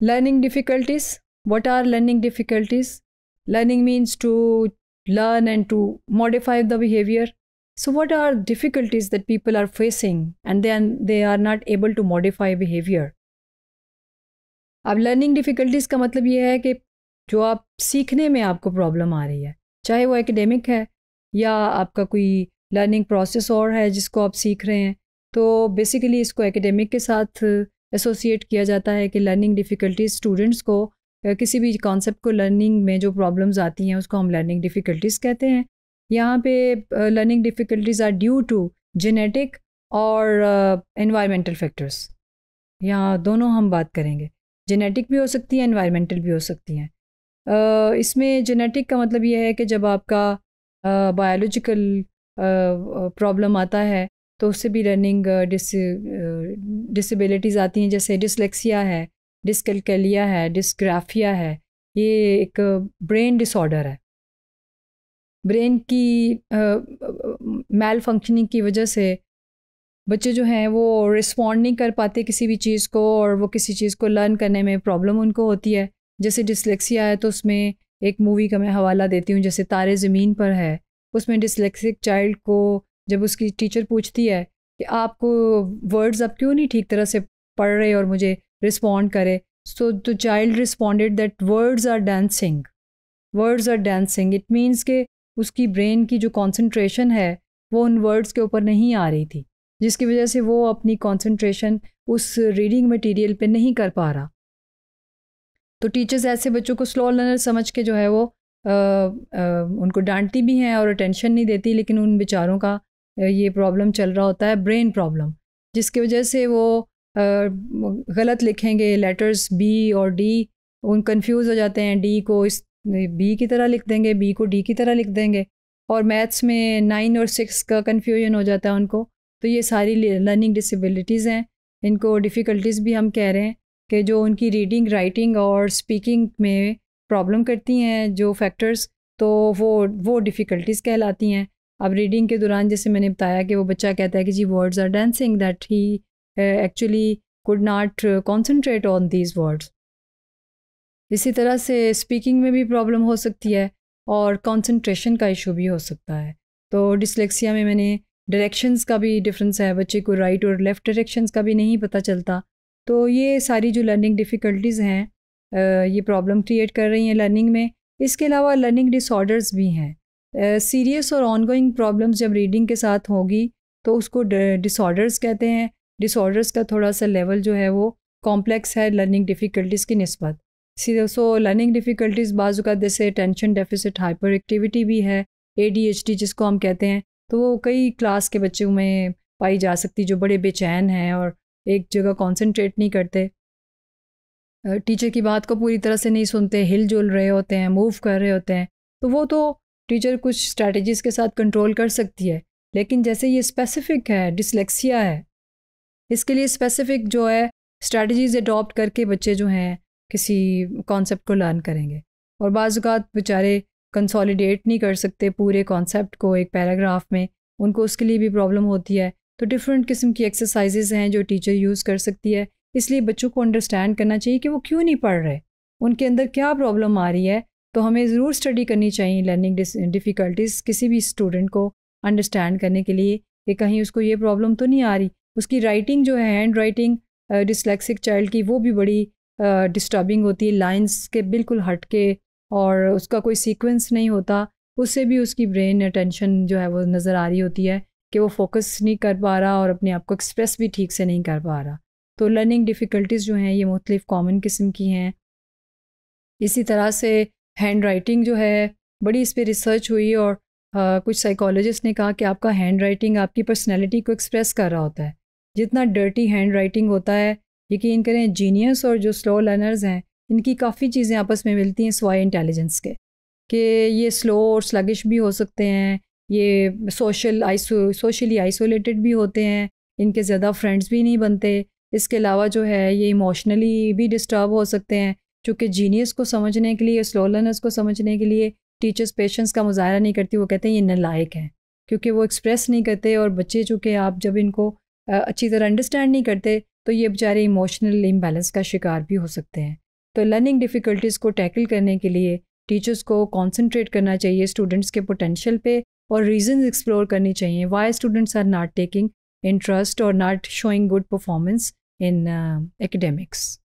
learning difficulties what are learning difficulties learning means to learn and to modify the behavior so what are difficulties that people are facing and then they are not able to modify behavior अब learning difficulties का मतलब ये है कि जो आप सीखने में आपको प्रॉब्लम आ रही है चाहे वो एकेडमिक है या आपका कोई लर्निंग प्रोसेस और है जिसको आप सीख रहे हैं तो बेसिकली इसको एकेडमिक के साथ एसोसिएट किया जाता है कि लर्निंग डिफ़िकल्टीज स्टूडेंट्स को किसी भी कॉन्सेप्ट को लर्निंग में जो प्रॉब्लम्स आती हैं उसको हम लर्निंग डिफ़िकल्टीज़ कहते हैं यहाँ पे learning difficulties are due to genetic और इन्वायरमेंटल फैक्टर्स यहाँ दोनों हम बात करेंगे जेनेटिक भी हो सकती है इन्वायरमेंटल भी हो सकती हैं uh, इसमें जेनेटिक का मतलब यह है कि जब आपका बायोलॉजिकल uh, प्रॉब्लम uh, आता है तो उससे भी लर्निंग डिस डिसबिलिटीज़ आती हैं जैसे डिसलेक्सिया है डिसकलकलिया है डिसग्राफिया है ये एक ब्रेन डिसऑर्डर है ब्रेन की मेल uh, फंक्शनिंग uh, की वजह से बच्चे जो हैं वो रिस्पॉन्ड नहीं कर पाते किसी भी चीज़ को और वो किसी चीज़ को लर्न करने में प्रॉब्लम उनको होती है जैसे डिसलेक्सिया है तो उसमें एक मूवी का मैं हवाला देती हूँ जैसे तारे ज़मीन पर है उसमें डिसलेक्सिक चाइल्ड को जब उसकी टीचर पूछती है कि आपको वर्ड्स आप क्यों नहीं ठीक तरह से पढ़ रहे और मुझे रिस्पॉन्ड करे so the child responded that words are dancing words are dancing it means के उसकी ब्रेन की जो कॉन्सेंट्रेशन है वो उन वर्ड्स के ऊपर नहीं आ रही थी जिसकी वजह से वो अपनी कॉन्सनट्रेशन उस रीडिंग मटीरियल पे नहीं कर पा रहा तो टीचर्स ऐसे बच्चों को स्लो लर्नर समझ के जो है वो आ, आ, उनको डांटती भी हैं और अटेंशन नहीं देती लेकिन उन बेचारों का ये प्रॉब्लम चल रहा होता है ब्रेन प्रॉब्लम जिसकी वजह से वो गलत लिखेंगे लेटर्स बी और डी उन कंफ्यूज हो जाते हैं डी को इस बी की तरह लिख देंगे बी को डी की तरह लिख देंगे और मैथ्स में नाइन और सिक्स का कन्फ्यूजन हो जाता है उनको तो ये सारी लर्निंग डिसेबिलिटीज़ हैं इनको डिफ़िकल्टीज़ भी हम कह रहे हैं कि जो उनकी रीडिंग राइटिंग और स्पीकिंग में प्रॉब्लम करती हैं जो फैक्टर्स तो वो वो डिफ़िकल्टीज़ कहलाती हैं अब रीडिंग के दौरान जैसे मैंने बताया कि वो बच्चा कहता है कि जी words are dancing that he actually could not concentrate on these words इसी तरह से स्पीकिंग में भी प्रॉब्लम हो सकती है और कॉन्सनट्रेशन का इशू भी हो सकता है तो डिसलेक्सिया में मैंने डायरेक्शंस का भी डिफरेंस है बच्चे को राइट और लेफ़्ट डायरेक्शंस का भी नहीं पता चलता तो ये सारी जो लर्निंग डिफ़िकल्टीज़ हैं uh, ये प्रॉब्लम क्रिएट कर रही हैं लर्निंग में इसके अलावा लर्निंग डिसऑर्डर्स भी हैं सीरियस और ऑनगोइंग प्रॉब्लम्स जब रीडिंग के साथ होगी तो उसको डिसऑर्डर्स कहते हैं डिसऑर्डर्स का थोड़ा सा लेवल जो है वो कॉम्प्लेक्स है लर्निंग डिफ़िकल्टीज़ की नस्बत सीधे सो लर्निंग डिफ़िकल्टीज़ बाजू का जैसे टेंशन डेफिसिट हाइपर एक्टिविटी भी है ए जिसको हम कहते हैं तो वो कई क्लास के बच्चों में पाई जा सकती जो बड़े बेचैन हैं और एक जगह कॉन्सनट्रेट नहीं करते टीचर की बात को पूरी तरह से नहीं सुनते हिल जुल रहे होते हैं मूव कर रहे होते हैं तो वो तो टीचर कुछ स्ट्रैटेजीज़ के साथ कंट्रोल कर सकती है लेकिन जैसे ये स्पेसिफिक है डिसलेक्सिया है इसके लिए स्पेसिफिक जो है स्ट्रैटेजीज़ अडॉप्ट करके बच्चे जो हैं किसी कॉन्सेप्ट को लर्न करेंगे और बाज़ात बेचारे कंसोलिडेट नहीं कर सकते पूरे कॉन्सेप्ट को एक पैराग्राफ में उनको उसके लिए भी प्रॉब्लम होती है तो डिफरेंट किस्म की एक्सरसाइजेज़ हैं जो टीचर यूज़ कर सकती है इसलिए बच्चों को अंडरस्टैंड करना चाहिए कि वो क्यों नहीं पढ़ रहे उनके अंदर क्या प्रॉब्लम आ रही है तो हमें ज़रूर स्टडी करनी चाहिए लर्निंग डिफ़िकल्टीज़ किसी भी स्टूडेंट को अंडरस्टैंड करने के लिए कि कहीं उसको ये प्रॉब्लम तो नहीं आ रही उसकी राइटिंग जो है हैंड राइटिंग डिसलैक्सिक चाइल्ड की वो भी बड़ी डिस्टर्बिंग uh, होती है लाइंस के बिल्कुल हट के और उसका कोई सीक्वेंस नहीं होता उससे भी उसकी ब्रेन अटेंशन जो है वो नज़र आ रही होती है कि वो फोकस नहीं कर पा रहा और अपने आप को एक्सप्रेस भी ठीक से नहीं कर पा रहा तो लर्निंग डिफ़िकल्टीज़ जो हैं ये मुख्तफ कॉमन किस्म की हैं इसी तरह से हैंड राइटिंग जो है बड़ी इस पर रिसर्च हुई और आ, कुछ साइकोलॉजिस्ट ने कहा कि आपका हैंड राइटिंग आपकी पर्सनैलिटी को एक्सप्रेस कर रहा होता है जितना डर्टी हैंड राइटिंग होता है यकीन करें जीनियस और जो स्लो लर्नर्स हैं इनकी काफ़ी चीज़ें आपस में मिलती हैं स्वाई इंटेलिजेंस के कि ये स्लो और स्लगिश भी हो सकते हैं ये सोशल आइसो सोशली आइसोलेटेड भी होते हैं इनके ज़्यादा फ्रेंड्स भी नहीं बनते इसके अलावा जो है ये इमोशनली भी डिस्टर्ब हो सकते हैं चूँकि जीनियस को समझने के लिए स्लो लर्नर्स को समझने के लिए टीचर्स पेशेंस का मुजाहरा नहीं करती वो कहते हैं ये नलायक है क्योंकि वो एक्सप्रेस नहीं करते और बच्चे चूँकि आप जब इनको अच्छी तरह अंडरस्टैंड नहीं करते तो ये बेचारे इमोशनल इम्बेलेंस का शिकार भी हो सकते हैं तो लर्निंग डिफ़िकल्टीज़ को टैकल करने के लिए टीचर्स को कॉन्सेंट्रेट करना चाहिए स्टूडेंट्स के पोटेंशल पे और रीजन एक्सप्लोर करनी चाहिए why students are not taking interest और not showing good performance in academics